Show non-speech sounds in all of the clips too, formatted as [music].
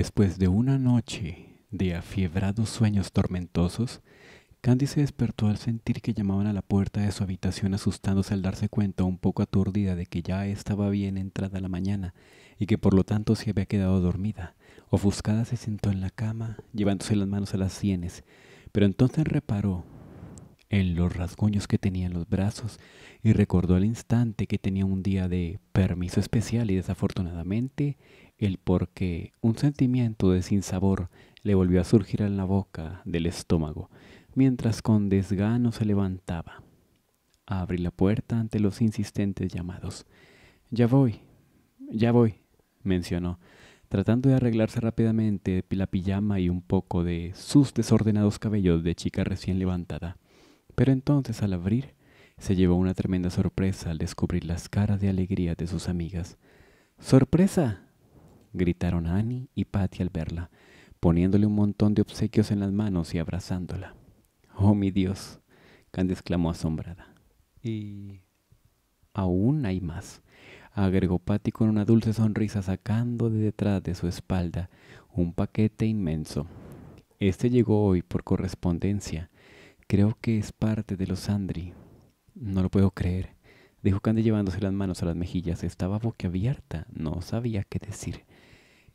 Después de una noche de afiebrados sueños tormentosos, Candy se despertó al sentir que llamaban a la puerta de su habitación asustándose al darse cuenta un poco aturdida de que ya estaba bien entrada la mañana y que por lo tanto se había quedado dormida. Ofuscada se sentó en la cama, llevándose las manos a las sienes, pero entonces reparó en los rasguños que tenía en los brazos y recordó al instante que tenía un día de permiso especial y desafortunadamente el por un sentimiento de sinsabor le volvió a surgir en la boca del estómago, mientras con desgano se levantaba. Abrí la puerta ante los insistentes llamados. Ya voy, ya voy, mencionó, tratando de arreglarse rápidamente la pijama y un poco de sus desordenados cabellos de chica recién levantada. Pero entonces al abrir, se llevó una tremenda sorpresa al descubrir las caras de alegría de sus amigas. ¡Sorpresa! gritaron Annie y Patty al verla, poniéndole un montón de obsequios en las manos y abrazándola. Oh, mi Dios, Candy exclamó asombrada. Y aún hay más, agregó Patty con una dulce sonrisa sacando de detrás de su espalda un paquete inmenso. Este llegó hoy por correspondencia. Creo que es parte de los Andri. No lo puedo creer, dijo Candy llevándose las manos a las mejillas. Estaba boquiabierta, no sabía qué decir.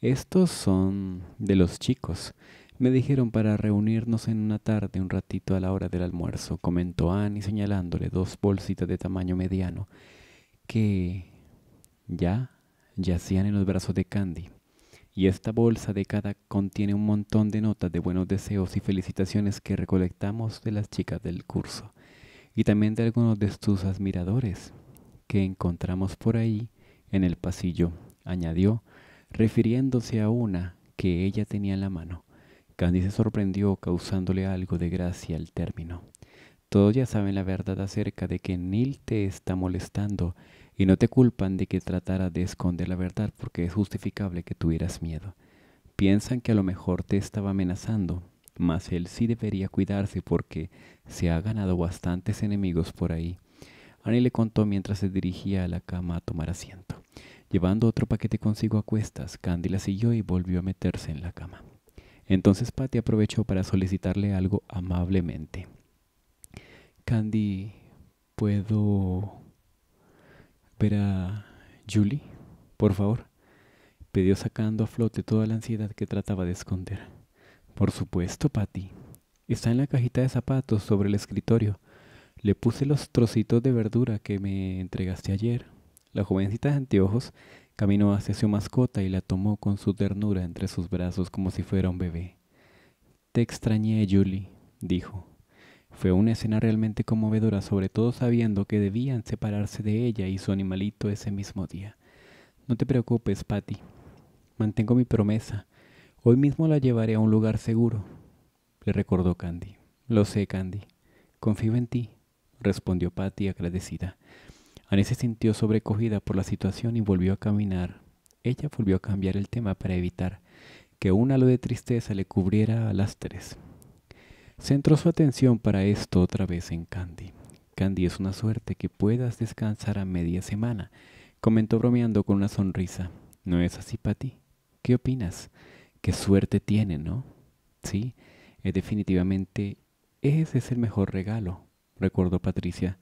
Estos son de los chicos. Me dijeron para reunirnos en una tarde un ratito a la hora del almuerzo, comentó Annie señalándole dos bolsitas de tamaño mediano que ya yacían en los brazos de Candy. Y esta bolsa de cada contiene un montón de notas de buenos deseos y felicitaciones que recolectamos de las chicas del curso y también de algunos de tus admiradores que encontramos por ahí en el pasillo, añadió refiriéndose a una que ella tenía en la mano. Candy se sorprendió causándole algo de gracia al término. Todos ya saben la verdad acerca de que Neil te está molestando y no te culpan de que tratara de esconder la verdad porque es justificable que tuvieras miedo. Piensan que a lo mejor te estaba amenazando, mas él sí debería cuidarse porque se ha ganado bastantes enemigos por ahí. Annie le contó mientras se dirigía a la cama a tomar asiento. Llevando otro paquete consigo a cuestas, Candy la siguió y volvió a meterse en la cama. Entonces Patty aprovechó para solicitarle algo amablemente. Candy, ¿puedo ver a Julie? Por favor. Pidió sacando a flote toda la ansiedad que trataba de esconder. Por supuesto, Patty. Está en la cajita de zapatos sobre el escritorio. Le puse los trocitos de verdura que me entregaste ayer. La jovencita de anteojos caminó hacia su mascota y la tomó con su ternura entre sus brazos como si fuera un bebé. Te extrañé, Julie, dijo. Fue una escena realmente conmovedora, sobre todo sabiendo que debían separarse de ella y su animalito ese mismo día. No te preocupes, Patty. Mantengo mi promesa. Hoy mismo la llevaré a un lugar seguro, le recordó Candy. Lo sé, Candy. Confío en ti, respondió Patty agradecida. Anne se sintió sobrecogida por la situación y volvió a caminar. Ella volvió a cambiar el tema para evitar que un halo de tristeza le cubriera a las tres. Centró su atención para esto otra vez en Candy. Candy, es una suerte que puedas descansar a media semana, comentó bromeando con una sonrisa. ¿No es así, Patty? ¿Qué opinas? Qué suerte tiene, ¿no? Sí, eh, definitivamente ese es el mejor regalo, recordó Patricia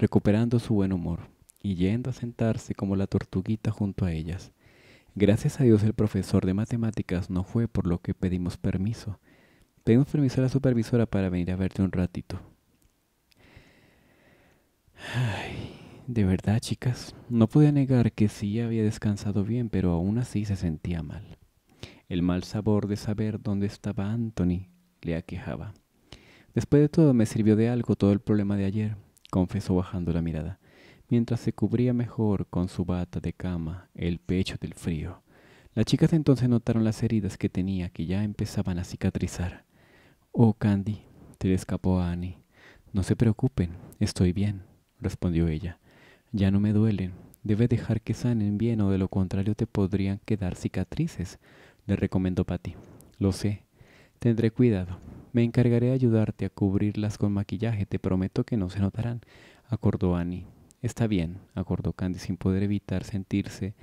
recuperando su buen humor y yendo a sentarse como la tortuguita junto a ellas. Gracias a Dios el profesor de matemáticas no fue por lo que pedimos permiso. Pedimos permiso a la supervisora para venir a verte un ratito. Ay, de verdad, chicas, no podía negar que sí había descansado bien, pero aún así se sentía mal. El mal sabor de saber dónde estaba Anthony le aquejaba. Después de todo me sirvió de algo todo el problema de ayer confesó bajando la mirada, mientras se cubría mejor con su bata de cama el pecho del frío. Las chicas entonces notaron las heridas que tenía que ya empezaban a cicatrizar. Oh, Candy, te escapó a Annie. No se preocupen, estoy bien, respondió ella. Ya no me duelen. Debes dejar que sanen bien o de lo contrario te podrían quedar cicatrices, le recomendó Patty. Lo sé. Tendré cuidado, me encargaré de ayudarte a cubrirlas con maquillaje, te prometo que no se notarán, acordó Annie. Está bien, acordó Candy sin poder evitar sentirse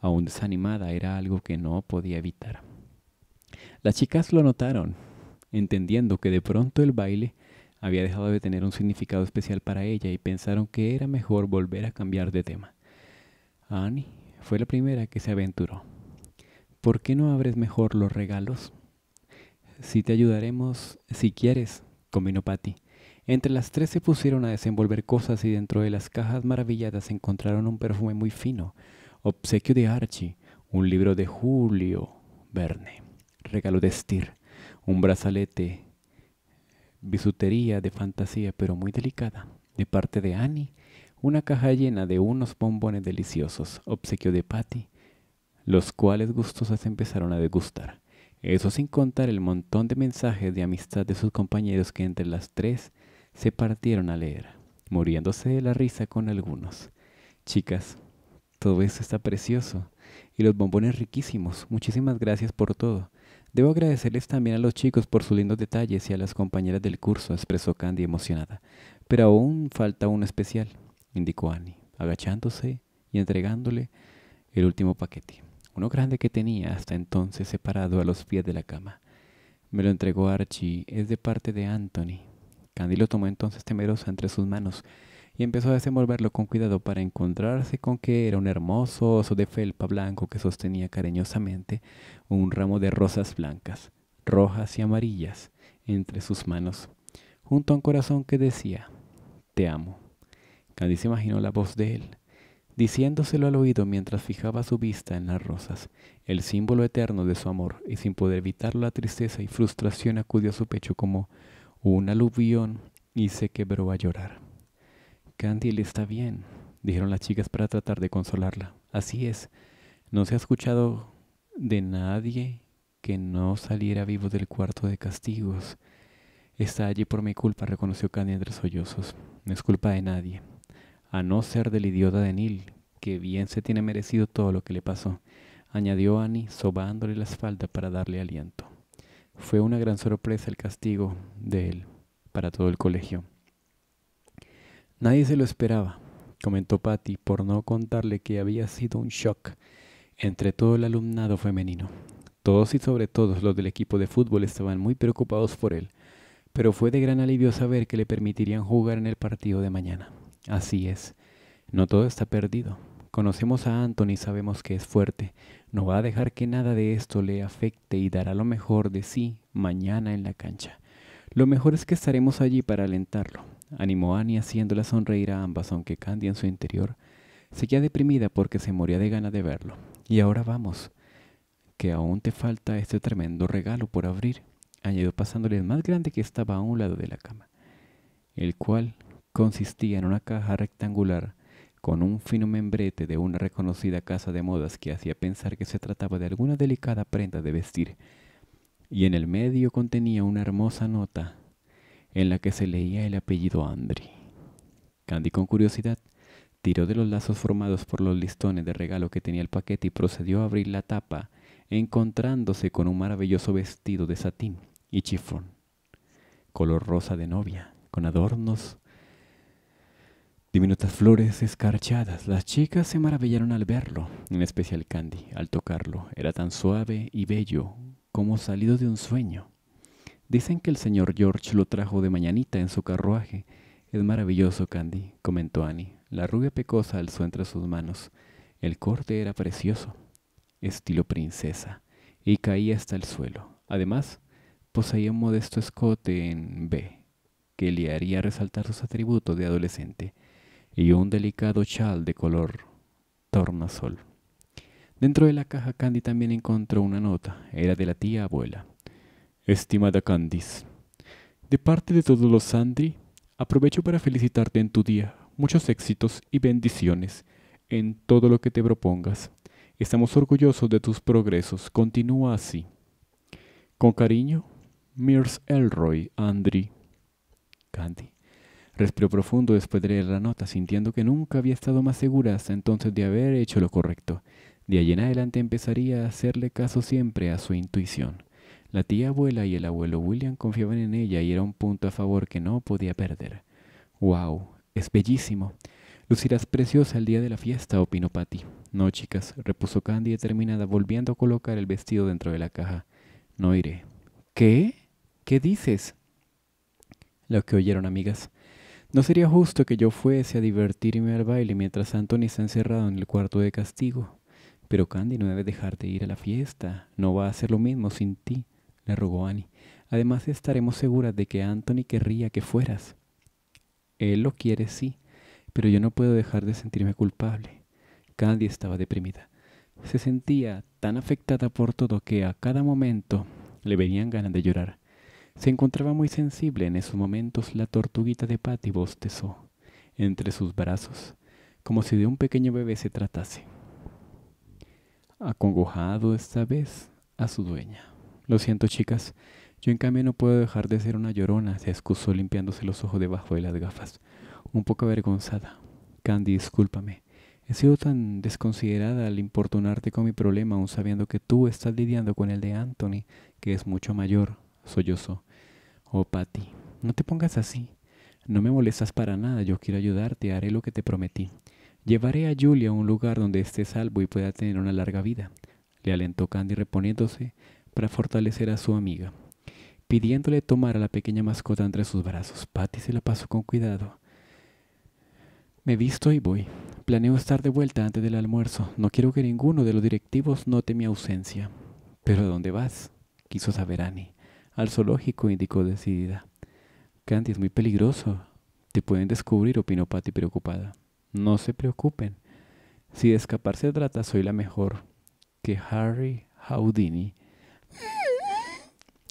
aún desanimada, era algo que no podía evitar. Las chicas lo notaron, entendiendo que de pronto el baile había dejado de tener un significado especial para ella y pensaron que era mejor volver a cambiar de tema. Annie fue la primera que se aventuró. ¿Por qué no abres mejor los regalos? si te ayudaremos, si quieres, combinó Patty. Entre las tres se pusieron a desenvolver cosas y dentro de las cajas maravilladas encontraron un perfume muy fino, obsequio de Archie, un libro de Julio Verne, regalo de Stir, un brazalete, bisutería de fantasía pero muy delicada, de parte de Annie, una caja llena de unos bombones deliciosos, obsequio de Patty, los cuales gustosas empezaron a degustar. Eso sin contar el montón de mensajes de amistad de sus compañeros que entre las tres se partieron a leer, muriéndose de la risa con algunos. Chicas, todo esto está precioso. Y los bombones riquísimos. Muchísimas gracias por todo. Debo agradecerles también a los chicos por sus lindos detalles y a las compañeras del curso, expresó Candy emocionada. Pero aún falta uno especial, indicó Annie, agachándose y entregándole el último paquete uno grande que tenía hasta entonces separado a los pies de la cama. Me lo entregó Archie, es de parte de Anthony. Candy lo tomó entonces temerosa entre sus manos y empezó a desenvolverlo con cuidado para encontrarse con que era un hermoso oso de felpa blanco que sostenía cariñosamente un ramo de rosas blancas, rojas y amarillas, entre sus manos, junto a un corazón que decía, Te amo. Candy se imaginó la voz de él, diciéndoselo al oído mientras fijaba su vista en las rosas, el símbolo eterno de su amor, y sin poder evitarlo la tristeza y frustración acudió a su pecho como un aluvión y se quebró a llorar. le está bien, dijeron las chicas para tratar de consolarla. Así es, no se ha escuchado de nadie que no saliera vivo del cuarto de castigos. Está allí por mi culpa, reconoció Candy entre sollozos. No es culpa de nadie a no ser del idiota de Neil, que bien se tiene merecido todo lo que le pasó, añadió Annie, sobándole la espalda para darle aliento. Fue una gran sorpresa el castigo de él para todo el colegio. Nadie se lo esperaba, comentó Patty, por no contarle que había sido un shock entre todo el alumnado femenino. Todos y sobre todo los del equipo de fútbol estaban muy preocupados por él, pero fue de gran alivio saber que le permitirían jugar en el partido de mañana. Así es, no todo está perdido. Conocemos a Anthony y sabemos que es fuerte. No va a dejar que nada de esto le afecte y dará lo mejor de sí mañana en la cancha. Lo mejor es que estaremos allí para alentarlo. Animó Annie haciéndola sonreír a ambas, aunque Candy en su interior seguía deprimida porque se moría de gana de verlo. Y ahora vamos, que aún te falta este tremendo regalo por abrir, añadió pasándole el más grande que estaba a un lado de la cama, el cual consistía en una caja rectangular con un fino membrete de una reconocida casa de modas que hacía pensar que se trataba de alguna delicada prenda de vestir, y en el medio contenía una hermosa nota en la que se leía el apellido Andri. Candy con curiosidad tiró de los lazos formados por los listones de regalo que tenía el paquete y procedió a abrir la tapa, encontrándose con un maravilloso vestido de satín y chifón, color rosa de novia, con adornos diminutas flores escarchadas. Las chicas se maravillaron al verlo, en especial Candy, al tocarlo. Era tan suave y bello como salido de un sueño. Dicen que el señor George lo trajo de mañanita en su carruaje. Es maravilloso, Candy, comentó Annie. La rubia pecosa alzó entre sus manos. El corte era precioso, estilo princesa, y caía hasta el suelo. Además, poseía un modesto escote en B, que le haría resaltar sus atributos de adolescente y un delicado chal de color tornasol. Dentro de la caja Candy también encontró una nota. Era de la tía abuela. Estimada Candice, de parte de todos los Andri, aprovecho para felicitarte en tu día. Muchos éxitos y bendiciones en todo lo que te propongas. Estamos orgullosos de tus progresos. Continúa así. Con cariño, Mirs Elroy, Andri. Candy. Respiró profundo después de leer la nota, sintiendo que nunca había estado más segura hasta entonces de haber hecho lo correcto. De allí en adelante empezaría a hacerle caso siempre a su intuición. La tía abuela y el abuelo William confiaban en ella y era un punto a favor que no podía perder. ¡Wow! Es bellísimo. Lucirás preciosa el día de la fiesta, opinó Patty. No, chicas, repuso Candy determinada, volviendo a colocar el vestido dentro de la caja. No iré. ¿Qué? ¿Qué dices? Lo que oyeron, amigas. No sería justo que yo fuese a divertirme al baile mientras Anthony está encerrado en el cuarto de castigo. Pero Candy no debe dejarte ir a la fiesta. No va a hacer lo mismo sin ti, le rogó Annie. Además estaremos seguras de que Anthony querría que fueras. Él lo quiere, sí, pero yo no puedo dejar de sentirme culpable. Candy estaba deprimida. Se sentía tan afectada por todo que a cada momento le venían ganas de llorar. Se encontraba muy sensible en esos momentos la tortuguita de Patty bostezó entre sus brazos, como si de un pequeño bebé se tratase. Acongojado esta vez a su dueña. Lo siento, chicas. Yo en cambio no puedo dejar de ser una llorona, se excusó limpiándose los ojos debajo de las gafas, un poco avergonzada. Candy, discúlpame. He sido tan desconsiderada al importunarte con mi problema, aun sabiendo que tú estás lidiando con el de Anthony, que es mucho mayor sollozó. Oh, Patty, no te pongas así. No me molestas para nada, yo quiero ayudarte, haré lo que te prometí. Llevaré a Julia a un lugar donde esté salvo y pueda tener una larga vida, le alentó Candy reponiéndose para fortalecer a su amiga. Pidiéndole tomar a la pequeña mascota entre sus brazos, Patty se la pasó con cuidado. Me visto y voy. Planeo estar de vuelta antes del almuerzo. No quiero que ninguno de los directivos note mi ausencia. ¿Pero a dónde vas? quiso saber Annie al zoológico, indicó decidida. Candy es muy peligroso. Te pueden descubrir, opinó Patty preocupada. No se preocupen. Si de escapar se trata, soy la mejor que Harry Houdini.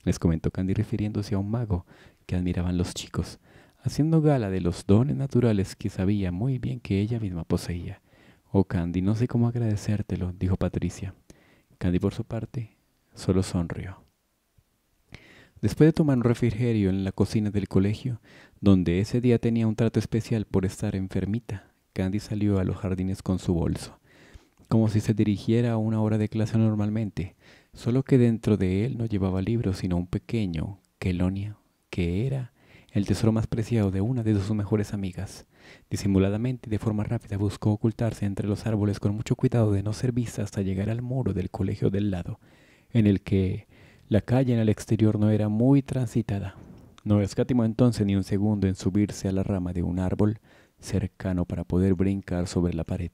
Les comentó Candy refiriéndose a un mago que admiraban los chicos, haciendo gala de los dones naturales que sabía muy bien que ella misma poseía. Oh, Candy, no sé cómo agradecértelo, dijo Patricia. Candy, por su parte, solo sonrió. Después de tomar un refrigerio en la cocina del colegio, donde ese día tenía un trato especial por estar enfermita, Candy salió a los jardines con su bolso, como si se dirigiera a una hora de clase normalmente, solo que dentro de él no llevaba libros, sino un pequeño quelonio, que era el tesoro más preciado de una de sus mejores amigas. Disimuladamente y de forma rápida buscó ocultarse entre los árboles con mucho cuidado de no ser vista hasta llegar al muro del colegio del lado, en el que la calle en el exterior no era muy transitada. No escatimó entonces ni un segundo en subirse a la rama de un árbol cercano para poder brincar sobre la pared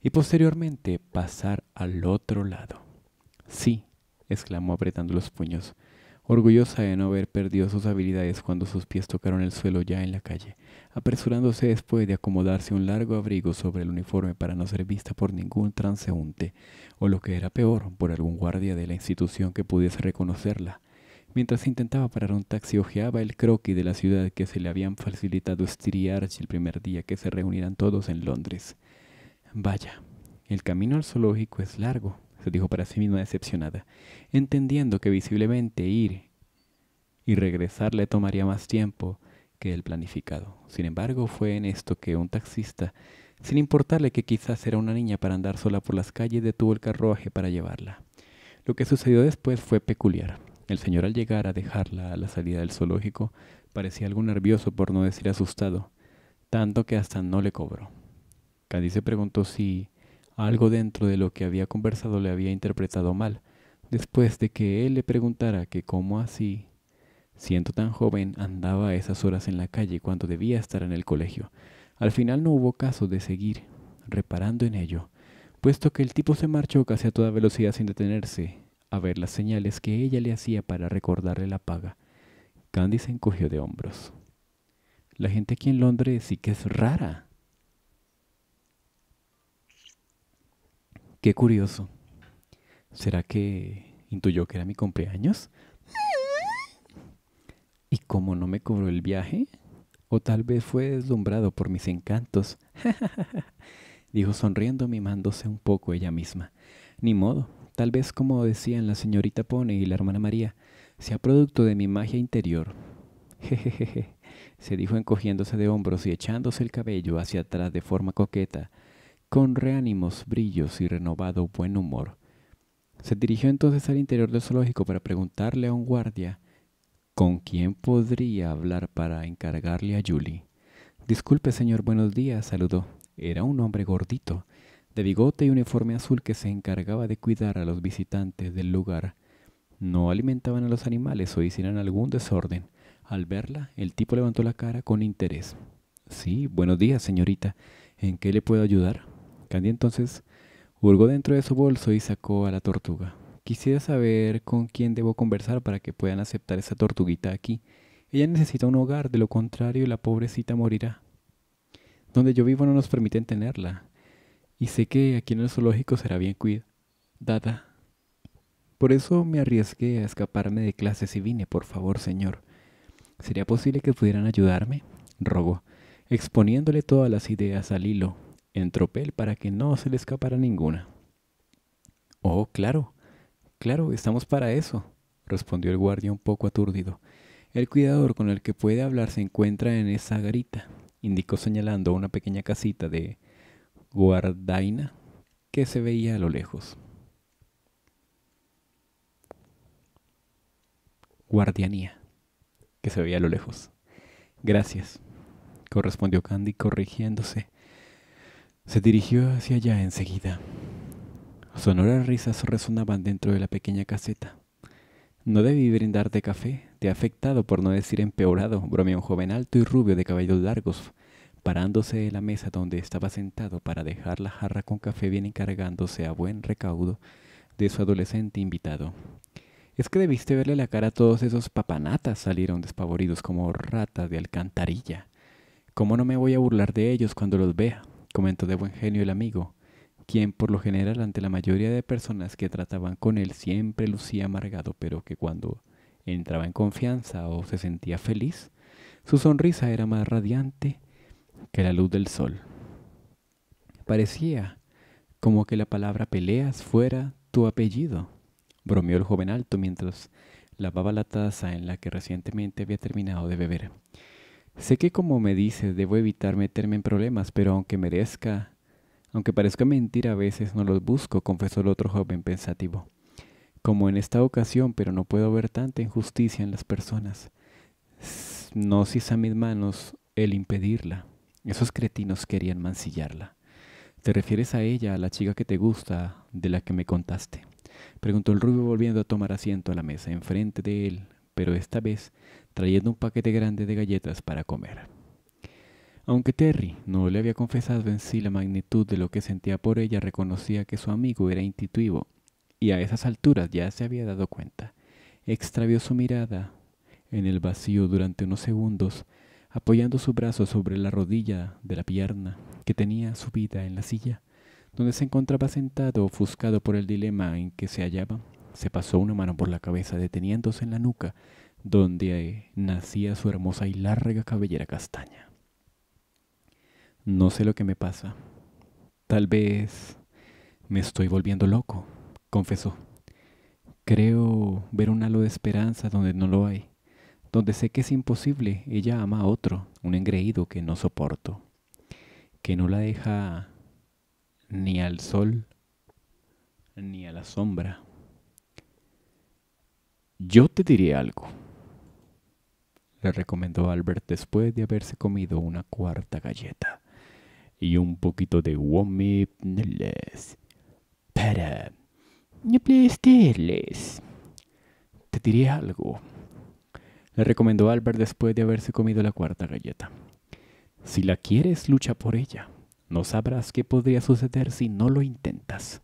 y posteriormente pasar al otro lado. Sí, exclamó apretando los puños, orgullosa de no haber perdido sus habilidades cuando sus pies tocaron el suelo ya en la calle, apresurándose después de acomodarse un largo abrigo sobre el uniforme para no ser vista por ningún transeúnte, o lo que era peor, por algún guardia de la institución que pudiese reconocerla. Mientras intentaba parar un taxi, ojeaba el croquis de la ciudad que se le habían facilitado estriar el primer día que se reunieran todos en Londres. Vaya, el camino al zoológico es largo, dijo para sí misma decepcionada, entendiendo que visiblemente ir y regresar le tomaría más tiempo que el planificado. Sin embargo, fue en esto que un taxista, sin importarle que quizás era una niña para andar sola por las calles, detuvo el carruaje para llevarla. Lo que sucedió después fue peculiar. El señor al llegar a dejarla a la salida del zoológico parecía algo nervioso por no decir asustado, tanto que hasta no le cobró. Candice preguntó si algo dentro de lo que había conversado le había interpretado mal, después de que él le preguntara que cómo así, siendo tan joven, andaba a esas horas en la calle cuando debía estar en el colegio. Al final no hubo caso de seguir reparando en ello, puesto que el tipo se marchó casi a toda velocidad sin detenerse a ver las señales que ella le hacía para recordarle la paga. Candy se encogió de hombros. La gente aquí en Londres sí que es rara, Qué curioso. ¿Será que intuyó que era mi cumpleaños? Y cómo no me cobró el viaje, o tal vez fue deslumbrado por mis encantos, [laughs] dijo sonriendo mimándose un poco ella misma. Ni modo, tal vez como decían la señorita Pone y la hermana María, sea producto de mi magia interior. [laughs] se dijo encogiéndose de hombros y echándose el cabello hacia atrás de forma coqueta, con reánimos, brillos y renovado buen humor. Se dirigió entonces al interior del zoológico para preguntarle a un guardia con quién podría hablar para encargarle a Julie. Disculpe, señor, buenos días, saludó. Era un hombre gordito, de bigote y uniforme azul que se encargaba de cuidar a los visitantes del lugar. No alimentaban a los animales o hicieran algún desorden. Al verla, el tipo levantó la cara con interés. Sí, buenos días, señorita. ¿En qué le puedo ayudar? Candy entonces hurgó dentro de su bolso y sacó a la tortuga. Quisiera saber con quién debo conversar para que puedan aceptar esa tortuguita aquí. Ella necesita un hogar, de lo contrario la pobrecita morirá. Donde yo vivo no nos permiten tenerla. Y sé que aquí en el zoológico será bien cuidada. Por eso me arriesgué a escaparme de clases y vine, por favor, señor. ¿Sería posible que pudieran ayudarme? rogó, exponiéndole todas las ideas al hilo en tropel para que no se le escapara ninguna. Oh, claro, claro, estamos para eso, respondió el guardia un poco aturdido. El cuidador con el que puede hablar se encuentra en esa garita, indicó señalando una pequeña casita de guardaina que se veía a lo lejos. Guardianía, que se veía a lo lejos. Gracias, correspondió Candy corrigiéndose se dirigió hacia allá enseguida. Sonoras risas resonaban dentro de la pequeña caseta. No debí brindarte café, te afectado por no decir empeorado, bromeó un joven alto y rubio de cabellos largos, parándose de la mesa donde estaba sentado para dejar la jarra con café bien encargándose a buen recaudo de su adolescente invitado. Es que debiste verle la cara a todos esos papanatas, salieron despavoridos como ratas de alcantarilla. ¿Cómo no me voy a burlar de ellos cuando los vea? comentó de buen genio el amigo, quien por lo general ante la mayoría de personas que trataban con él siempre lucía amargado, pero que cuando entraba en confianza o se sentía feliz, su sonrisa era más radiante que la luz del sol. Parecía como que la palabra peleas fuera tu apellido, bromeó el joven alto mientras lavaba la taza en la que recientemente había terminado de beber. Sé que como me dices, debo evitar meterme en problemas, pero aunque merezca, aunque parezca mentira, a veces no los busco, confesó el otro joven pensativo. Como en esta ocasión, pero no puedo ver tanta injusticia en las personas. No si a mis manos el impedirla. Esos cretinos querían mancillarla. ¿Te refieres a ella, a la chica que te gusta, de la que me contaste? Preguntó el rubio volviendo a tomar asiento a la mesa enfrente de él, pero esta vez trayendo un paquete grande de galletas para comer. Aunque Terry no le había confesado en sí la magnitud de lo que sentía por ella, reconocía que su amigo era intuitivo y a esas alturas ya se había dado cuenta. Extravió su mirada en el vacío durante unos segundos, apoyando su brazo sobre la rodilla de la pierna que tenía subida en la silla, donde se encontraba sentado, ofuscado por el dilema en que se hallaba. Se pasó una mano por la cabeza, deteniéndose en la nuca, donde nacía su hermosa y larga cabellera castaña. No sé lo que me pasa. Tal vez me estoy volviendo loco, confesó. Creo ver un halo de esperanza donde no lo hay, donde sé que es imposible. Ella ama a otro, un engreído que no soporto, que no la deja ni al sol ni a la sombra. Yo te diré algo le recomendó Albert después de haberse comido una cuarta galleta y un poquito de Womipneles para plastearles. Te diré algo, le recomendó Albert después de haberse comido la cuarta galleta. Si la quieres, lucha por ella. No sabrás qué podría suceder si no lo intentas.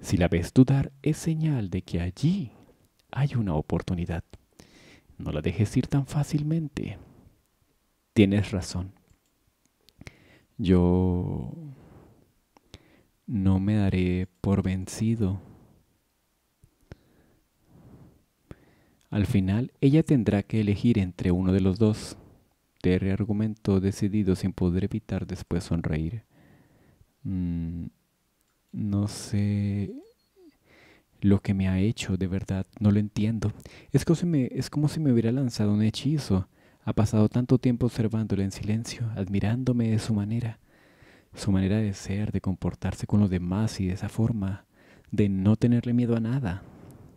Si la ves dudar, es señal de que allí hay una oportunidad. No la dejes ir tan fácilmente. Tienes razón. Yo no me daré por vencido. Al final, ella tendrá que elegir entre uno de los dos. Terry argumentó decidido sin poder evitar después sonreír. Mm, no sé lo que me ha hecho, de verdad, no lo entiendo. Es, es como si me hubiera lanzado un hechizo. Ha pasado tanto tiempo observándolo en silencio, admirándome de su manera, su manera de ser, de comportarse con los demás y de esa forma, de no tenerle miedo a nada,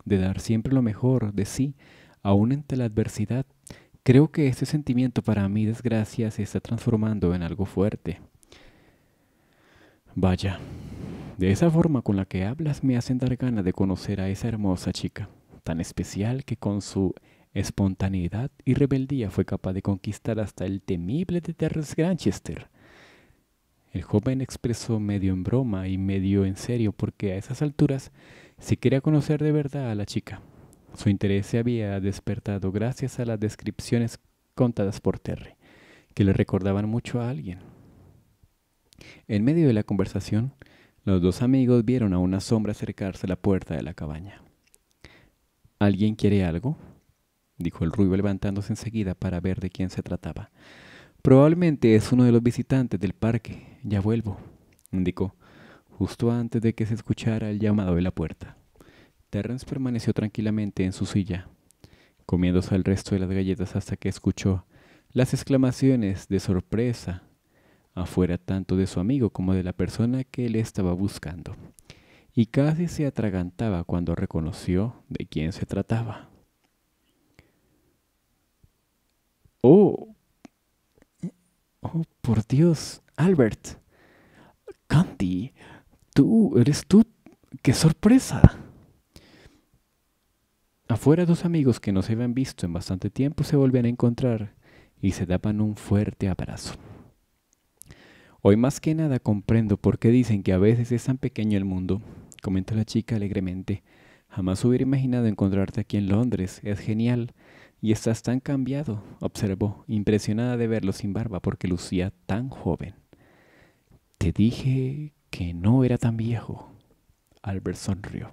de dar siempre lo mejor de sí, aún ante la adversidad. Creo que este sentimiento para mí, desgracia se está transformando en algo fuerte. Vaya, de esa forma con la que hablas me hacen dar ganas de conocer a esa hermosa chica, tan especial que con su espontaneidad y rebeldía fue capaz de conquistar hasta el temible de Terrence Granchester. El joven expresó medio en broma y medio en serio porque a esas alturas se quería conocer de verdad a la chica. Su interés se había despertado gracias a las descripciones contadas por Terry, que le recordaban mucho a alguien. En medio de la conversación, los dos amigos vieron a una sombra acercarse a la puerta de la cabaña. ¿Alguien quiere algo? dijo el ruido levantándose enseguida para ver de quién se trataba. Probablemente es uno de los visitantes del parque. Ya vuelvo, indicó, justo antes de que se escuchara el llamado de la puerta. Terrence permaneció tranquilamente en su silla, comiéndose el resto de las galletas hasta que escuchó las exclamaciones de sorpresa afuera tanto de su amigo como de la persona que él estaba buscando, y casi se atragantaba cuando reconoció de quién se trataba. Oh, oh, por Dios, Albert, Candy, tú, eres tú, qué sorpresa. Afuera dos amigos que no se habían visto en bastante tiempo se volvían a encontrar y se daban un fuerte abrazo. Hoy más que nada comprendo por qué dicen que a veces es tan pequeño el mundo, comentó la chica alegremente. Jamás hubiera imaginado encontrarte aquí en Londres, es genial. Y estás tan cambiado, observó, impresionada de verlo sin barba porque lucía tan joven. Te dije que no era tan viejo. Albert sonrió.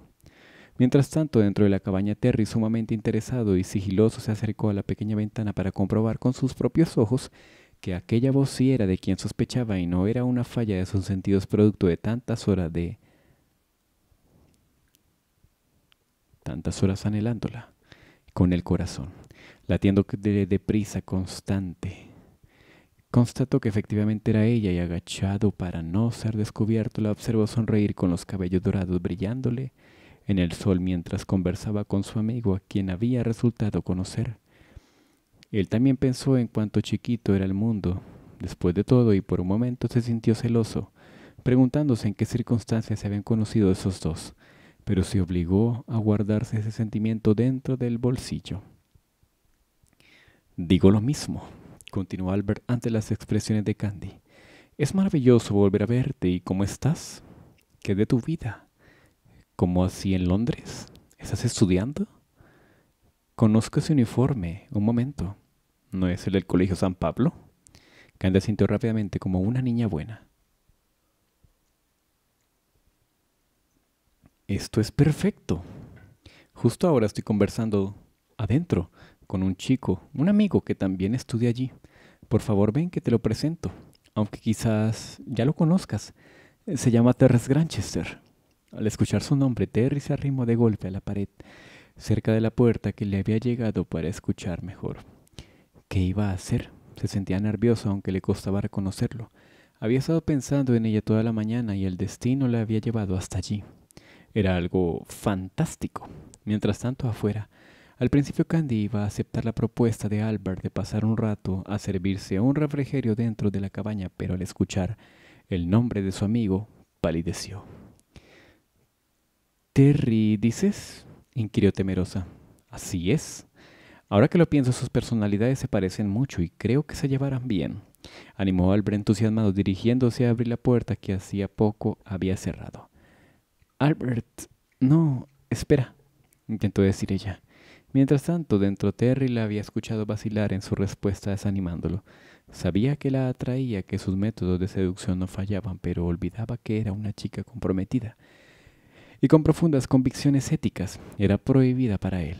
Mientras tanto, dentro de la cabaña, Terry, sumamente interesado y sigiloso, se acercó a la pequeña ventana para comprobar con sus propios ojos que aquella voz sí era de quien sospechaba y no era una falla de sus sentidos producto de tantas horas de... tantas horas anhelándola con el corazón, latiendo de, prisa constante. Constató que efectivamente era ella y agachado para no ser descubierto la observó sonreír con los cabellos dorados brillándole en el sol mientras conversaba con su amigo a quien había resultado conocer él también pensó en cuánto chiquito era el mundo, después de todo, y por un momento se sintió celoso, preguntándose en qué circunstancias se habían conocido esos dos, pero se obligó a guardarse ese sentimiento dentro del bolsillo. Digo lo mismo, continuó Albert ante las expresiones de Candy. Es maravilloso volver a verte y cómo estás. ¿Qué de tu vida? ¿Cómo así en Londres? ¿Estás estudiando? Conozco ese uniforme. Un momento. ¿No es el del Colegio San Pablo? Candace sintió rápidamente como una niña buena. Esto es perfecto. Justo ahora estoy conversando adentro con un chico, un amigo que también estudia allí. Por favor, ven que te lo presento, aunque quizás ya lo conozcas. Se llama Terrence Granchester. Al escuchar su nombre, Terry se arrimó de golpe a la pared cerca de la puerta que le había llegado para escuchar mejor. ¿Qué iba a hacer? Se sentía nervioso, aunque le costaba reconocerlo. Había estado pensando en ella toda la mañana y el destino la había llevado hasta allí. Era algo fantástico. Mientras tanto, afuera, al principio Candy iba a aceptar la propuesta de Albert de pasar un rato a servirse a un refrigerio dentro de la cabaña, pero al escuchar el nombre de su amigo, palideció. Terry, dices, inquirió temerosa. Así es. Ahora que lo pienso, sus personalidades se parecen mucho y creo que se llevarán bien. Animó Albert entusiasmado, dirigiéndose a abrir la puerta que hacía poco había cerrado. Albert, no, espera, intentó decir ella. Mientras tanto, dentro Terry la había escuchado vacilar en su respuesta desanimándolo. Sabía que la atraía, que sus métodos de seducción no fallaban, pero olvidaba que era una chica comprometida y con profundas convicciones éticas, era prohibida para él.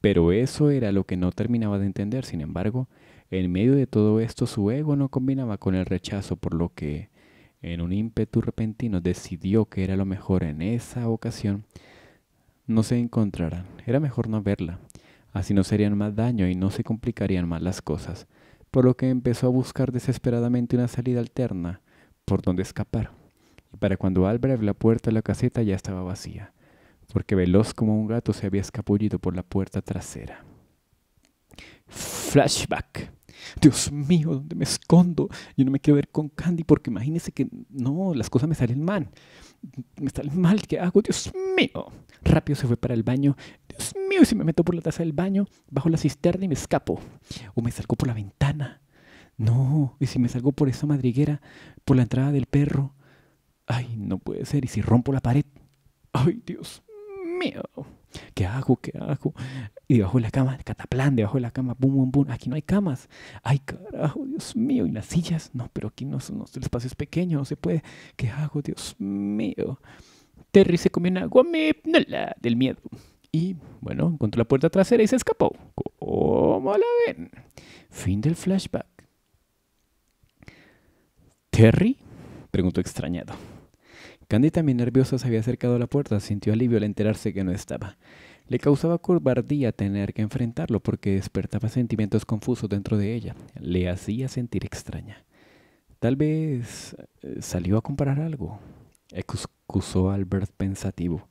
Pero eso era lo que no terminaba de entender, sin embargo, en medio de todo esto su ego no combinaba con el rechazo, por lo que, en un ímpetu repentino, decidió que era lo mejor en esa ocasión no se encontraran. Era mejor no verla, así no serían más daño y no se complicarían más las cosas, por lo que empezó a buscar desesperadamente una salida alterna por donde escapar para cuando Álvarez abrió la puerta de la caseta ya estaba vacía, porque veloz como un gato se había escapullido por la puerta trasera. Flashback. Dios mío, ¿dónde me escondo? Yo no me quiero ver con Candy porque imagínese que no, las cosas me salen mal. Me salen mal, que hago? Dios mío. Rápido se fue para el baño. Dios mío, y si me meto por la taza del baño, bajo la cisterna y me escapo. O me salgo por la ventana. No, y si me salgo por esa madriguera, por la entrada del perro. Ay, no puede ser. ¿Y si rompo la pared? Ay, Dios mío. ¿Qué hago? ¿Qué hago? Y debajo de la cama, cataplán, debajo de la cama, boom, boom, boom. Aquí no hay camas. Ay, carajo, Dios mío. ¿Y las sillas? No, pero aquí no, no el espacio es pequeño, no se puede. ¿Qué hago? Dios mío. Terry se comió una guamipnola del miedo. Y, bueno, encontró la puerta trasera y se escapó. ¿Cómo la ven? Fin del flashback. ¿Terry? Preguntó extrañado. Candy, también nerviosa, se había acercado a la puerta. Sintió alivio al enterarse que no estaba. Le causaba cobardía tener que enfrentarlo porque despertaba sentimientos confusos dentro de ella. Le hacía sentir extraña. Tal vez eh, salió a comprar algo, excusó Albert pensativo.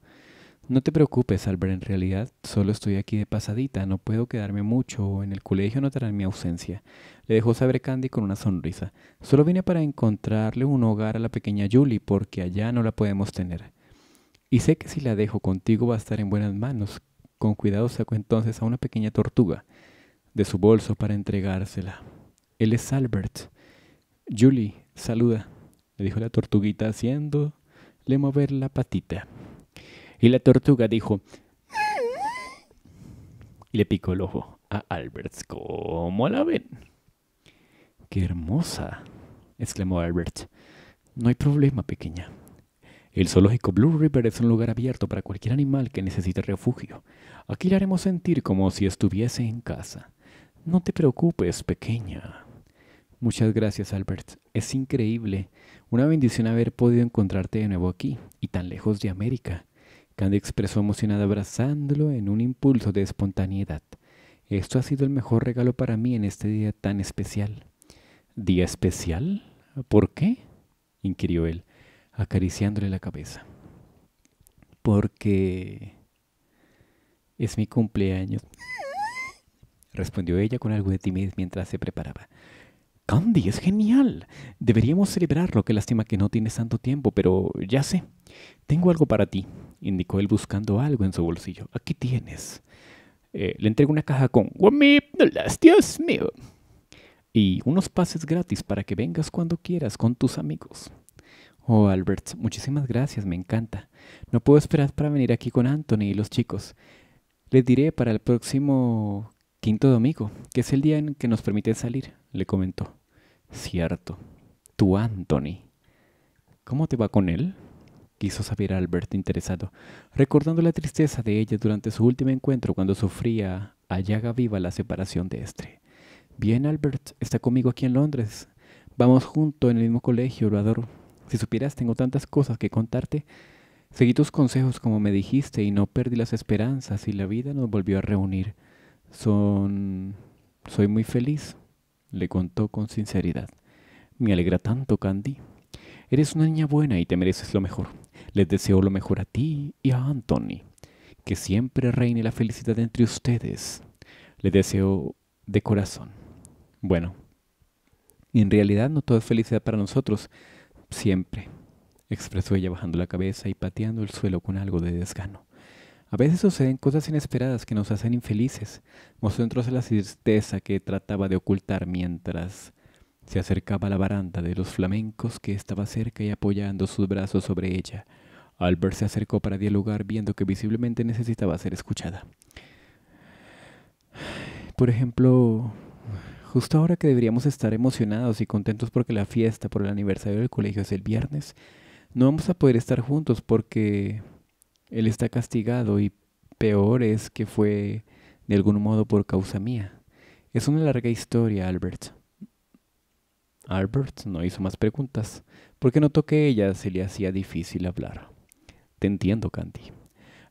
No te preocupes, Albert, en realidad solo estoy aquí de pasadita, no puedo quedarme mucho en el colegio notarán mi ausencia. Le dejó saber Candy con una sonrisa. Solo vine para encontrarle un hogar a la pequeña Julie porque allá no la podemos tener. Y sé que si la dejo contigo va a estar en buenas manos. Con cuidado sacó entonces a una pequeña tortuga de su bolso para entregársela. Él es Albert. Julie, saluda, le dijo la tortuguita haciéndole mover la patita. Y la tortuga dijo... Y le picó el ojo a Albert. ¿Cómo la ven? ¡Qué hermosa! exclamó Albert. No hay problema, pequeña. El zoológico Blue River es un lugar abierto para cualquier animal que necesite refugio. Aquí la haremos sentir como si estuviese en casa. No te preocupes, pequeña. Muchas gracias, Albert. Es increíble. Una bendición haber podido encontrarte de nuevo aquí y tan lejos de América. Candy expresó emocionada abrazándolo en un impulso de espontaneidad. Esto ha sido el mejor regalo para mí en este día tan especial. ¿Día especial? ¿Por qué? inquirió él, acariciándole la cabeza. Porque es mi cumpleaños, respondió ella con algo de timidez mientras se preparaba. Candy, es genial. Deberíamos celebrarlo. Qué lástima que no tienes tanto tiempo, pero ya sé. Tengo algo para ti, indicó él buscando algo en su bolsillo. Aquí tienes. Eh, le entrego una caja con las Dios mío. Y unos pases gratis para que vengas cuando quieras con tus amigos. Oh, Albert, muchísimas gracias, me encanta. No puedo esperar para venir aquí con Anthony y los chicos. Les diré para el próximo Quinto domingo, que es el día en que nos permiten salir, le comentó. Cierto. Tu Anthony. ¿Cómo te va con él? quiso saber Albert interesado, recordando la tristeza de ella durante su último encuentro cuando sufría a llaga viva la separación de este. Bien, Albert, está conmigo aquí en Londres. Vamos juntos en el mismo colegio, lo adoro. Si supieras, tengo tantas cosas que contarte. Seguí tus consejos como me dijiste y no perdí las esperanzas y la vida nos volvió a reunir son... Soy muy feliz, le contó con sinceridad. Me alegra tanto, Candy. Eres una niña buena y te mereces lo mejor. Les deseo lo mejor a ti y a Anthony. Que siempre reine la felicidad entre ustedes. Les deseo de corazón. Bueno, en realidad no todo es felicidad para nosotros. Siempre, expresó ella bajando la cabeza y pateando el suelo con algo de desgano. A veces suceden cosas inesperadas que nos hacen infelices, Mostró entonces la tristeza que trataba de ocultar mientras se acercaba a la baranda de los flamencos que estaba cerca y apoyando sus brazos sobre ella. Albert se acercó para dialogar viendo que visiblemente necesitaba ser escuchada. Por ejemplo, justo ahora que deberíamos estar emocionados y contentos porque la fiesta por el aniversario del colegio es el viernes, no vamos a poder estar juntos porque él está castigado y peor es que fue de algún modo por causa mía. Es una larga historia, Albert. Albert no hizo más preguntas, porque notó que ella se le hacía difícil hablar. Te entiendo, Candy.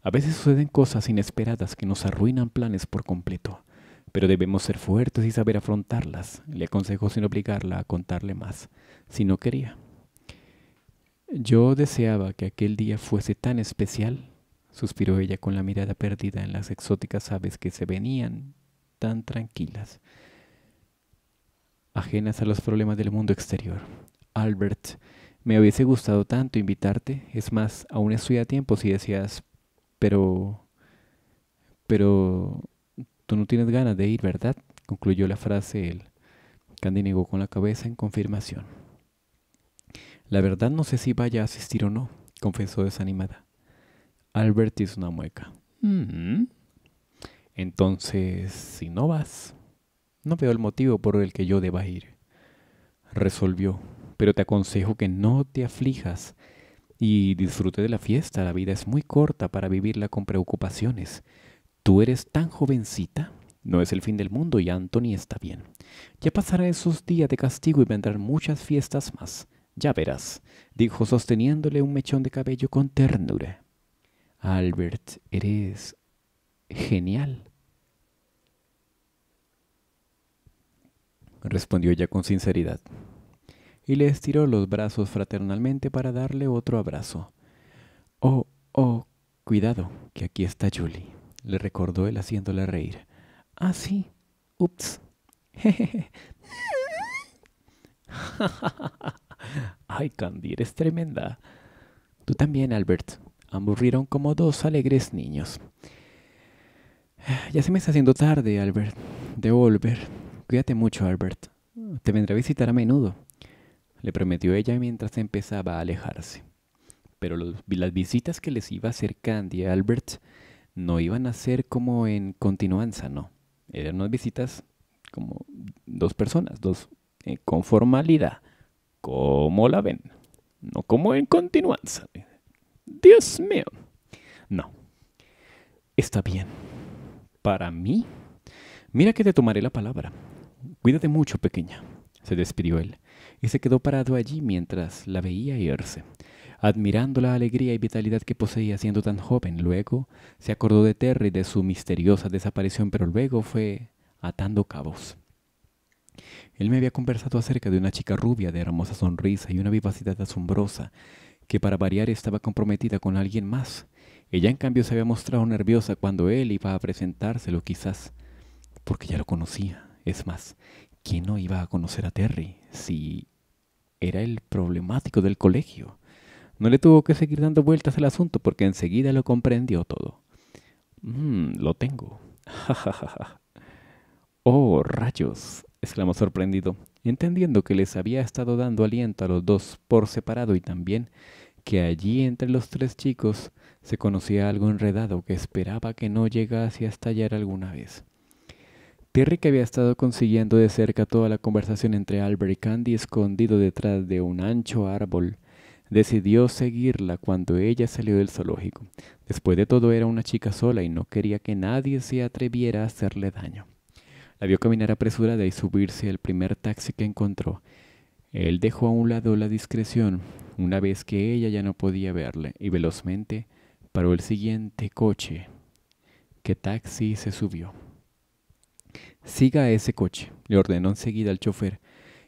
A veces suceden cosas inesperadas que nos arruinan planes por completo, pero debemos ser fuertes y saber afrontarlas. Le aconsejó sin obligarla a contarle más, si no quería. Yo deseaba que aquel día fuese tan especial suspiró ella con la mirada perdida en las exóticas aves que se venían tan tranquilas, ajenas a los problemas del mundo exterior. Albert, me hubiese gustado tanto invitarte, es más, aún estoy a tiempo si decías pero... pero... tú no tienes ganas de ir, ¿verdad? concluyó la frase él. Candy con la cabeza en confirmación. La verdad no sé si vaya a asistir o no, confesó desanimada. Albert hizo una mueca. Entonces, si no vas, no veo el motivo por el que yo deba ir. Resolvió, pero te aconsejo que no te aflijas y disfrute de la fiesta. La vida es muy corta para vivirla con preocupaciones. Tú eres tan jovencita. No es el fin del mundo y Anthony está bien. Ya pasará esos días de castigo y vendrán muchas fiestas más. Ya verás, dijo sosteniéndole un mechón de cabello con ternura. Albert, eres genial. respondió ella con sinceridad, y le estiró los brazos fraternalmente para darle otro abrazo. Oh, oh, cuidado, que aquí está Julie, le recordó él haciéndola reír. Ah, sí. Ups. [laughs] Ay, Candy, eres tremenda. Tú también, Albert, Aburrieron como dos alegres niños. Ya se me está haciendo tarde, Albert. Devolver. volver. Cuídate mucho, Albert. Te vendré a visitar a menudo, le prometió ella mientras empezaba a alejarse. Pero las visitas que les iba a hacer Candy a Albert no iban a ser como en continuanza, no. Eran unas visitas como dos personas, dos, eh, con formalidad. como la ven? No como en continuanza. Dios mío. No. Está bien. Para mí. Mira que te tomaré la palabra. Cuídate mucho, pequeña. Se despidió él y se quedó parado allí mientras la veía irse, admirando la alegría y vitalidad que poseía siendo tan joven. Luego se acordó de Terry y de su misteriosa desaparición, pero luego fue atando cabos. Él me había conversado acerca de una chica rubia de hermosa sonrisa y una vivacidad asombrosa que para variar estaba comprometida con alguien más. Ella en cambio se había mostrado nerviosa cuando él iba a presentárselo quizás porque ya lo conocía. Es más, ¿quién no iba a conocer a Terry si era el problemático del colegio? No le tuvo que seguir dando vueltas al asunto porque enseguida lo comprendió todo. Mm, lo tengo. [laughs] oh, rayos, exclamó sorprendido, entendiendo que les había estado dando aliento a los dos por separado y también que allí entre los tres chicos se conocía algo enredado que esperaba que no llegase a estallar alguna vez. Terry, que había estado consiguiendo de cerca toda la conversación entre Albert y Candy escondido detrás de un ancho árbol, decidió seguirla cuando ella salió del zoológico. Después de todo era una chica sola y no quería que nadie se atreviera a hacerle daño. La vio caminar apresurada y subirse al primer taxi que encontró, él dejó a un lado la discreción una vez que ella ya no podía verle y velozmente paró el siguiente coche que Taxi se subió. Siga a ese coche, le ordenó enseguida al chofer,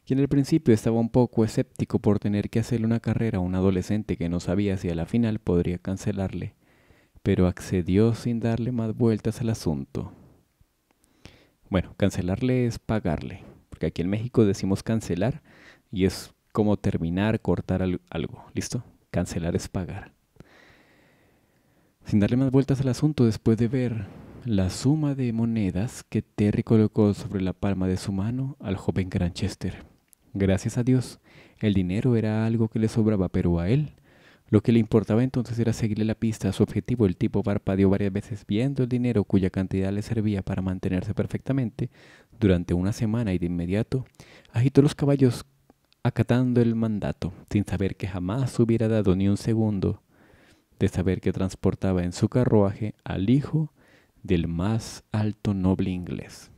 quien al principio estaba un poco escéptico por tener que hacerle una carrera a un adolescente que no sabía si a la final podría cancelarle, pero accedió sin darle más vueltas al asunto. Bueno, cancelarle es pagarle, porque aquí en México decimos cancelar y es como terminar, cortar algo. ¿Listo? Cancelar es pagar. Sin darle más vueltas al asunto, después de ver la suma de monedas que Terry colocó sobre la palma de su mano al joven Granchester. Gracias a Dios, el dinero era algo que le sobraba, pero a él lo que le importaba entonces era seguirle la pista a su objetivo. El tipo parpadeó varias veces viendo el dinero cuya cantidad le servía para mantenerse perfectamente durante una semana y de inmediato agitó los caballos acatando el mandato, sin saber que jamás hubiera dado ni un segundo de saber que transportaba en su carruaje al hijo del más alto noble inglés.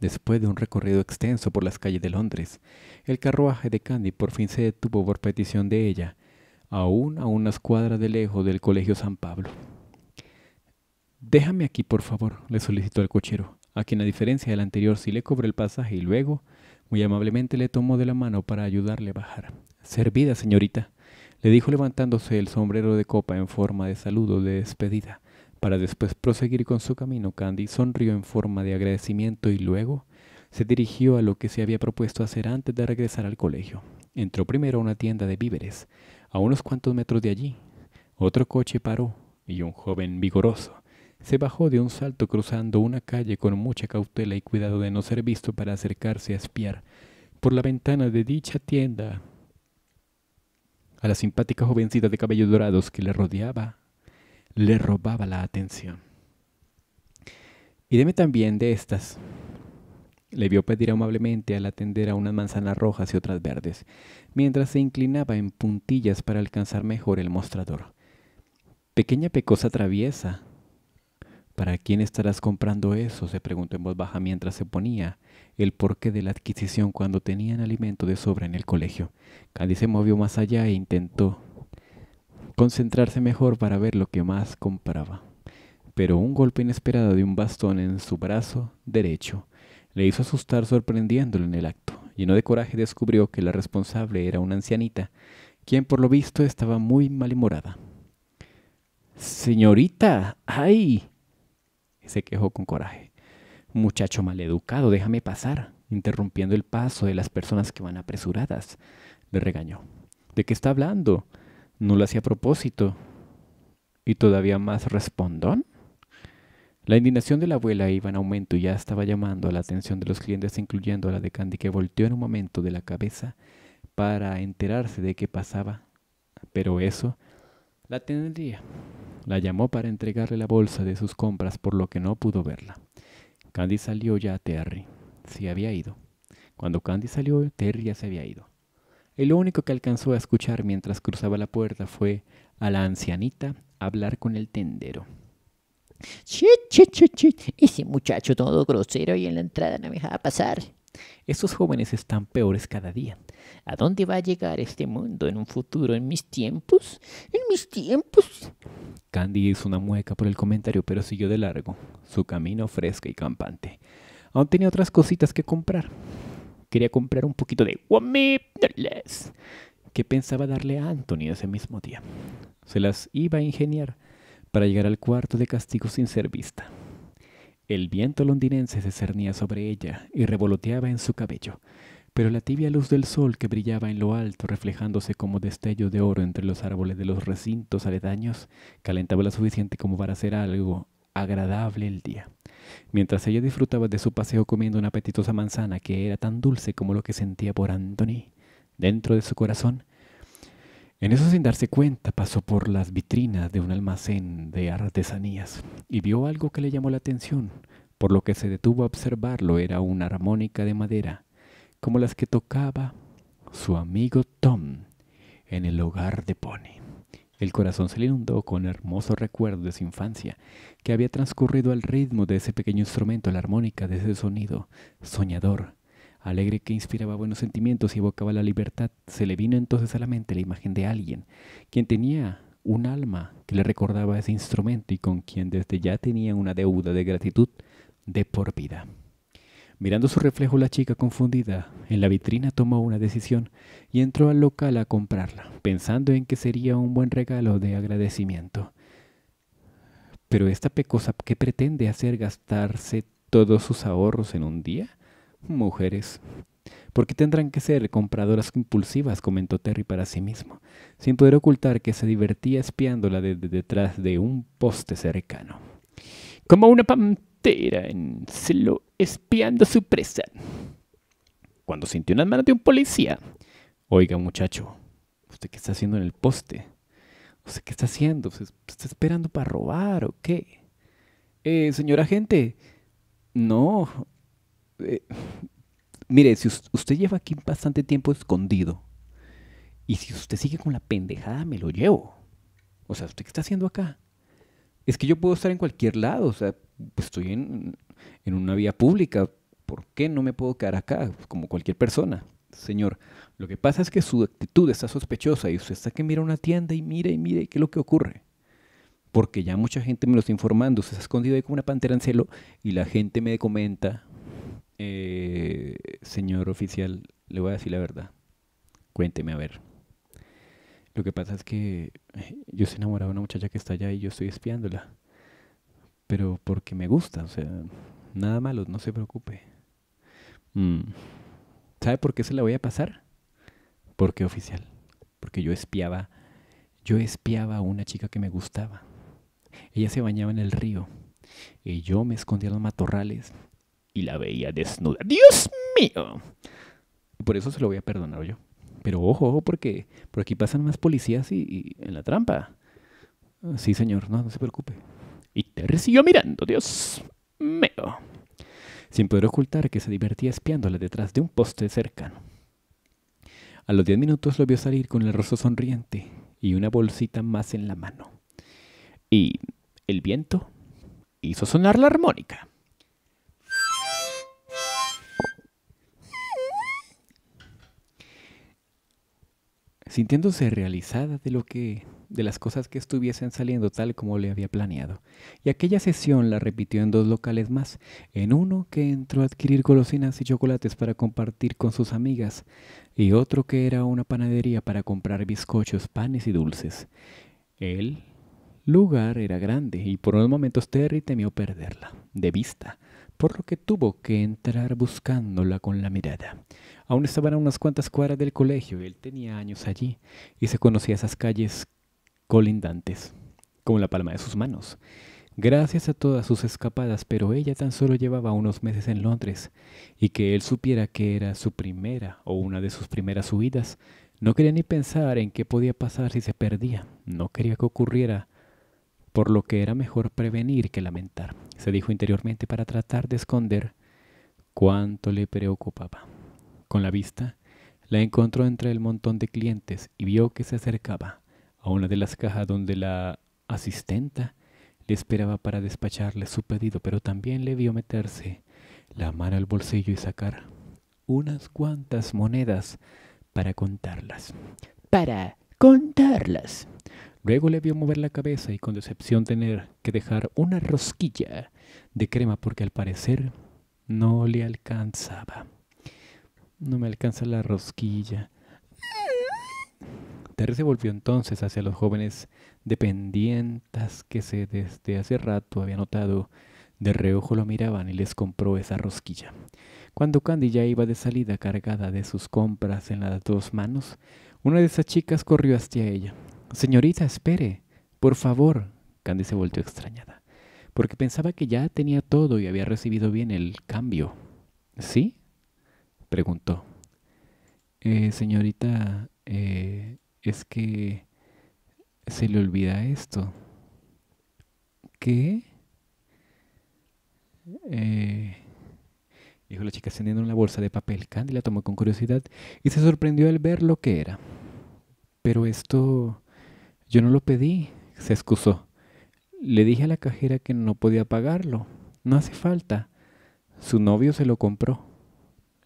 Después de un recorrido extenso por las calles de Londres, el carruaje de Candy por fin se detuvo por petición de ella, aún a unas cuadras de lejos del Colegio San Pablo. Déjame aquí, por favor, le solicitó el cochero, a quien a diferencia del anterior sí le cobró el pasaje y luego muy amablemente le tomó de la mano para ayudarle a bajar. Servida, señorita, le dijo levantándose el sombrero de copa en forma de saludo de despedida. Para después proseguir con su camino, Candy sonrió en forma de agradecimiento y luego se dirigió a lo que se había propuesto hacer antes de regresar al colegio. Entró primero a una tienda de víveres, a unos cuantos metros de allí. Otro coche paró y un joven vigoroso, se bajó de un salto cruzando una calle con mucha cautela y cuidado de no ser visto para acercarse a espiar por la ventana de dicha tienda a la simpática jovencita de cabellos dorados que le rodeaba, le robaba la atención. Y deme también de estas. Le vio pedir amablemente al atender a unas manzanas rojas y otras verdes, mientras se inclinaba en puntillas para alcanzar mejor el mostrador. Pequeña pecosa traviesa, ¿Para quién estarás comprando eso? se preguntó en voz baja mientras se ponía el porqué de la adquisición cuando tenían alimento de sobra en el colegio. Candy se movió más allá e intentó concentrarse mejor para ver lo que más compraba. Pero un golpe inesperado de un bastón en su brazo derecho le hizo asustar sorprendiéndolo en el acto. Lleno de coraje descubrió que la responsable era una ancianita, quien por lo visto estaba muy malhumorada. Señorita, ay, se quejó con coraje. Muchacho maleducado, déjame pasar, interrumpiendo el paso de las personas que van apresuradas, le regañó. ¿De qué está hablando? No lo hacía a propósito. ¿Y todavía más respondón? La indignación de la abuela iba en aumento y ya estaba llamando la atención de los clientes, incluyendo a la de Candy, que volteó en un momento de la cabeza para enterarse de qué pasaba. Pero eso la tendría la llamó para entregarle la bolsa de sus compras, por lo que no pudo verla. Candy salió ya a Terry. Se había ido. Cuando Candy salió, Terry ya se había ido. Y lo único que alcanzó a escuchar mientras cruzaba la puerta fue a la ancianita hablar con el tendero. Chit, chit, chit, chit. Ese muchacho todo grosero y en la entrada no me dejaba pasar. Estos jóvenes están peores cada día. ¿A dónde va a llegar este mundo en un futuro, en mis tiempos? ¿En mis tiempos? Candy hizo una mueca por el comentario, pero siguió de largo, su camino fresca y campante. Aún tenía otras cositas que comprar. Quería comprar un poquito de Womipnerless, que pensaba darle a Anthony ese mismo día. Se las iba a ingeniar para llegar al cuarto de castigo sin ser vista. El viento londinense se cernía sobre ella y revoloteaba en su cabello, pero la tibia luz del sol que brillaba en lo alto, reflejándose como destello de oro entre los árboles de los recintos aledaños, calentaba lo suficiente como para hacer algo agradable el día. Mientras ella disfrutaba de su paseo comiendo una apetitosa manzana que era tan dulce como lo que sentía por Anthony dentro de su corazón, en eso sin darse cuenta pasó por las vitrinas de un almacén de artesanías y vio algo que le llamó la atención, por lo que se detuvo a observarlo era una armónica de madera como las que tocaba su amigo Tom en el hogar de Pony. El corazón se le inundó con hermosos recuerdos de su infancia, que había transcurrido al ritmo de ese pequeño instrumento, la armónica de ese sonido, soñador, alegre que inspiraba buenos sentimientos y evocaba la libertad. Se le vino entonces a la mente la imagen de alguien, quien tenía un alma que le recordaba ese instrumento y con quien desde ya tenía una deuda de gratitud de por vida. Mirando su reflejo la chica confundida en la vitrina tomó una decisión y entró al local a comprarla, pensando en que sería un buen regalo de agradecimiento. Pero esta pecosa qué pretende hacer gastarse todos sus ahorros en un día? Mujeres. ¿Por qué tendrán que ser compradoras impulsivas? comentó Terry para sí mismo, sin poder ocultar que se divertía espiándola desde detrás de un poste cercano. Como una era en celo espiando a su presa. Cuando sintió unas manos de un policía. Oiga, muchacho, ¿usted qué está haciendo en el poste? ¿Usted qué está haciendo? ¿Usted está esperando para robar o qué? Eh, Señora gente. agente, no. Eh, mire, si usted lleva aquí bastante tiempo escondido, y si usted sigue con la pendejada, me lo llevo. O sea, ¿usted qué está haciendo acá? Es que yo puedo estar en cualquier lado. O sea, pues, estoy en, en una vía pública, ¿por qué no me puedo quedar acá como cualquier persona? Señor, lo que pasa es que su actitud está sospechosa y usted está que mira una tienda y mira y mira y qué es lo que ocurre. Porque ya mucha gente me lo está informando, usted ha escondido ahí como una pantera en celo y la gente me comenta, eh, señor oficial, le voy a decir la verdad, cuénteme a ver. Lo que pasa es que eh, yo estoy enamorado de una muchacha que está allá y yo estoy espiándola pero porque me gusta, o sea, nada malo, no se preocupe. Mm. ¿Sabe por qué se la voy a pasar? Porque oficial, porque yo espiaba, yo espiaba a una chica que me gustaba. Ella se bañaba en el río y yo me escondía en los matorrales y la veía desnuda. ¡Dios mío! Por eso se lo voy a perdonar yo. Pero ojo, ojo, porque por aquí pasan más policías y, y en la trampa. Sí, señor, no, no se preocupe. Y te siguió mirando, Dios mío. Sin poder ocultar que se divertía espiándola detrás de un poste cercano. A los diez minutos lo vio salir con el rostro sonriente y una bolsita más en la mano. Y el viento hizo sonar la armónica. Sintiéndose realizada de lo que de las cosas que estuviesen saliendo tal como le había planeado, y aquella sesión la repitió en dos locales más, en uno que entró a adquirir golosinas y chocolates para compartir con sus amigas, y otro que era una panadería para comprar bizcochos, panes y dulces. El lugar era grande y por unos momentos Terry temió perderla de vista por lo que tuvo que entrar buscándola con la mirada. Aún estaban a unas cuantas cuadras del colegio, él tenía años allí, y se conocía esas calles colindantes, como la palma de sus manos. Gracias a todas sus escapadas, pero ella tan solo llevaba unos meses en Londres, y que él supiera que era su primera o una de sus primeras subidas no quería ni pensar en qué podía pasar si se perdía, no quería que ocurriera, por lo que era mejor prevenir que lamentar, se dijo interiormente para tratar de esconder cuánto le preocupaba. Con la vista, la encontró entre el montón de clientes y vio que se acercaba a una de las cajas donde la asistenta le esperaba para despacharle su pedido, pero también le vio meterse la mano al bolsillo y sacar unas cuantas monedas para contarlas. Para contarlas. Luego le vio mover la cabeza y con decepción tener que dejar una rosquilla de crema porque al parecer no le alcanzaba. No me alcanza la rosquilla. Terry se volvió entonces hacia los jóvenes dependientes que se desde hace rato había notado de reojo lo miraban y les compró esa rosquilla. Cuando Candy ya iba de salida cargada de sus compras en las dos manos, una de esas chicas corrió hacia ella. Señorita, espere, por favor. Candy se volvió extrañada, porque pensaba que ya tenía todo y había recibido bien el cambio. ¿Sí? preguntó. Eh, señorita, eh, es que se le olvida esto. ¿Qué? Eh, dijo la chica teniendo una bolsa de papel. Candy la tomó con curiosidad y se sorprendió al ver lo que era. Pero esto yo no lo pedí, se excusó. Le dije a la cajera que no podía pagarlo. No hace falta. Su novio se lo compró,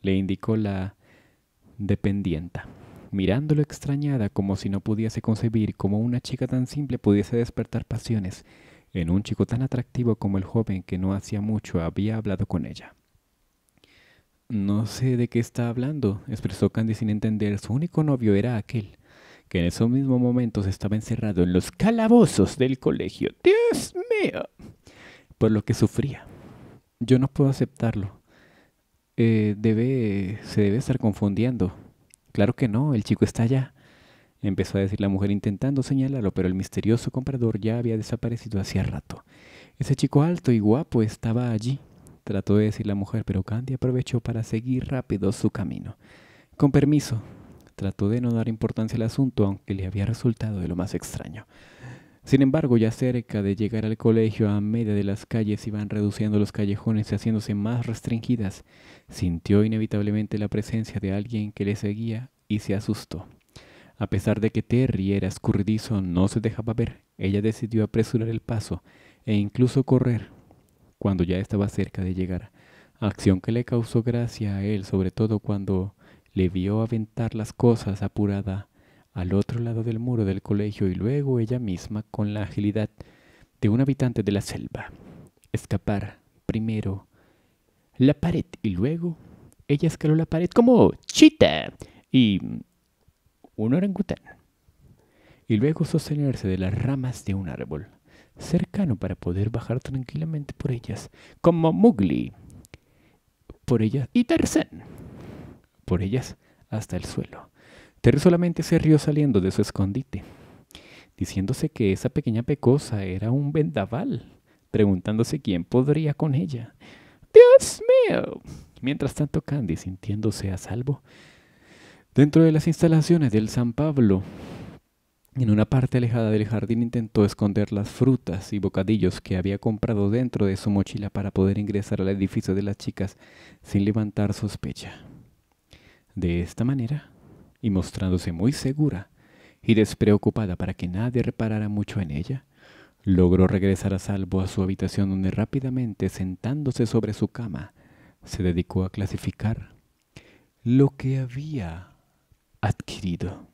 le indicó la dependienta mirándolo extrañada como si no pudiese concebir cómo una chica tan simple pudiese despertar pasiones en un chico tan atractivo como el joven que no hacía mucho había hablado con ella. No sé de qué está hablando, expresó Candy sin entender. Su único novio era aquel, que en esos mismos momentos estaba encerrado en los calabozos del colegio. ¡Dios mío! Por lo que sufría. Yo no puedo aceptarlo. Eh, debe, se debe estar confundiendo, Claro que no, el chico está allá. Empezó a decir la mujer intentando señalarlo, pero el misterioso comprador ya había desaparecido hacía rato. Ese chico alto y guapo estaba allí, trató de decir la mujer, pero Candy aprovechó para seguir rápido su camino. Con permiso, trató de no dar importancia al asunto, aunque le había resultado de lo más extraño. Sin embargo, ya cerca de llegar al colegio, a media de las calles iban reduciendo los callejones y haciéndose más restringidas. Sintió inevitablemente la presencia de alguien que le seguía y se asustó. A pesar de que Terry era escurridizo, no se dejaba ver. Ella decidió apresurar el paso e incluso correr cuando ya estaba cerca de llegar. Acción que le causó gracia a él, sobre todo cuando le vio aventar las cosas apurada al otro lado del muro del colegio y luego ella misma con la agilidad de un habitante de la selva. Escapar primero la pared y luego ella escaló la pared como chita y un orangután. Y luego sostenerse de las ramas de un árbol cercano para poder bajar tranquilamente por ellas, como Mugli, por ellas y Tarzan por ellas hasta el suelo. Terry solamente se rió saliendo de su escondite, diciéndose que esa pequeña pecosa era un vendaval, preguntándose quién podría con ella. ¡Dios mío! Mientras tanto, Candy, sintiéndose a salvo, dentro de las instalaciones del San Pablo, en una parte alejada del jardín intentó esconder las frutas y bocadillos que había comprado dentro de su mochila para poder ingresar al edificio de las chicas sin levantar sospecha. De esta manera, y mostrándose muy segura y despreocupada para que nadie reparara mucho en ella, logró regresar a salvo a su habitación donde rápidamente, sentándose sobre su cama, se dedicó a clasificar lo que había adquirido.